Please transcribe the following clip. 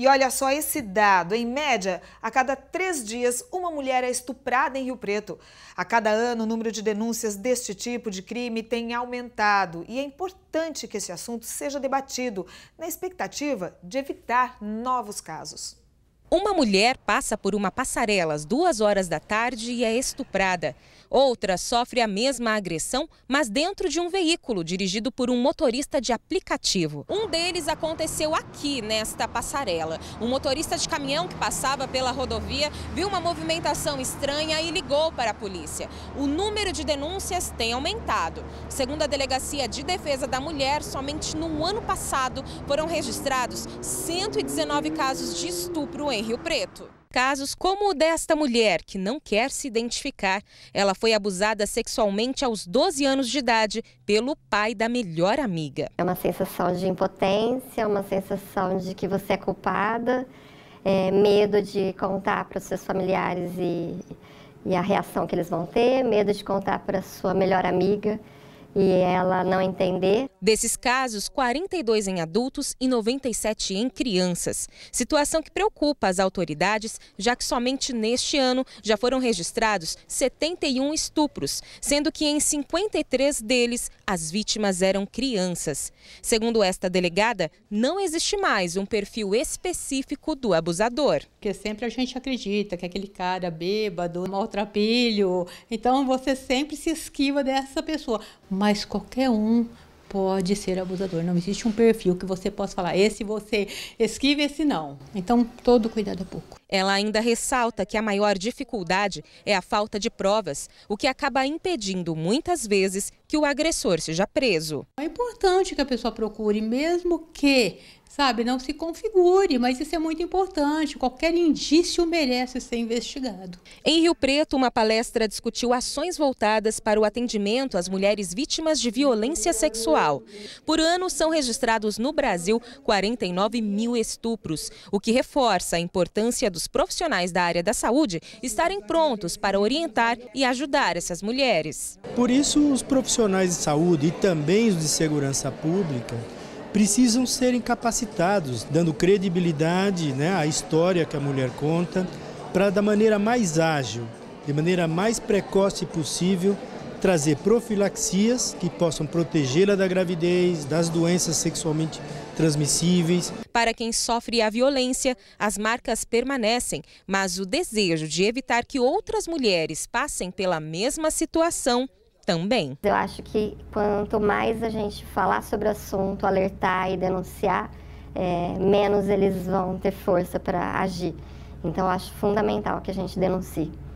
E olha só esse dado: em média, a cada três dias, uma mulher é estuprada em Rio Preto. A cada ano, o número de denúncias deste tipo de crime tem aumentado e é importante que esse assunto seja debatido, na expectativa de evitar novos casos. Uma mulher passa por uma passarela às duas horas da tarde e é estuprada. Outra sofre a mesma agressão, mas dentro de um veículo dirigido por um motorista de aplicativo. Um deles aconteceu aqui, nesta passarela. Um motorista de caminhão que passava pela rodovia viu uma movimentação estranha e ligou para a polícia. O número de denúncias tem aumentado. Segundo a Delegacia de Defesa da Mulher, somente no ano passado foram registrados 119 casos de estupro em Rio Preto. Casos como o desta mulher, que não quer se identificar. Ela foi abusada sexualmente aos 12 anos de idade pelo pai da melhor amiga. É uma sensação de impotência, uma sensação de que você é culpada, é, medo de contar para os seus familiares e, e a reação que eles vão ter, medo de contar para sua melhor amiga e ela não entender. Desses casos, 42 em adultos e 97 em crianças. Situação que preocupa as autoridades, já que somente neste ano já foram registrados 71 estupros, sendo que em 53 deles as vítimas eram crianças. Segundo esta delegada, não existe mais um perfil específico do abusador. Porque sempre a gente acredita que aquele cara bêbado, maltrapilho, então você sempre se esquiva dessa pessoa mas qualquer um pode ser abusador. Não existe um perfil que você possa falar, esse você esquive, esse não. Então, todo cuidado é pouco. Ela ainda ressalta que a maior dificuldade é a falta de provas, o que acaba impedindo muitas vezes que o agressor seja preso. É importante que a pessoa procure, mesmo que, sabe, não se configure, mas isso é muito importante. Qualquer indício merece ser investigado. Em Rio Preto, uma palestra discutiu ações voltadas para o atendimento às mulheres vítimas de violência sexual sexual. Por ano, são registrados no Brasil 49 mil estupros, o que reforça a importância dos profissionais da área da saúde estarem prontos para orientar e ajudar essas mulheres. Por isso, os profissionais de saúde e também os de segurança pública precisam serem capacitados, dando credibilidade né, à história que a mulher conta, para da maneira mais ágil, de maneira mais precoce possível, trazer profilaxias que possam protegê-la da gravidez, das doenças sexualmente transmissíveis. Para quem sofre a violência, as marcas permanecem, mas o desejo de evitar que outras mulheres passem pela mesma situação também. Eu acho que quanto mais a gente falar sobre o assunto, alertar e denunciar, é, menos eles vão ter força para agir. Então, acho fundamental que a gente denuncie.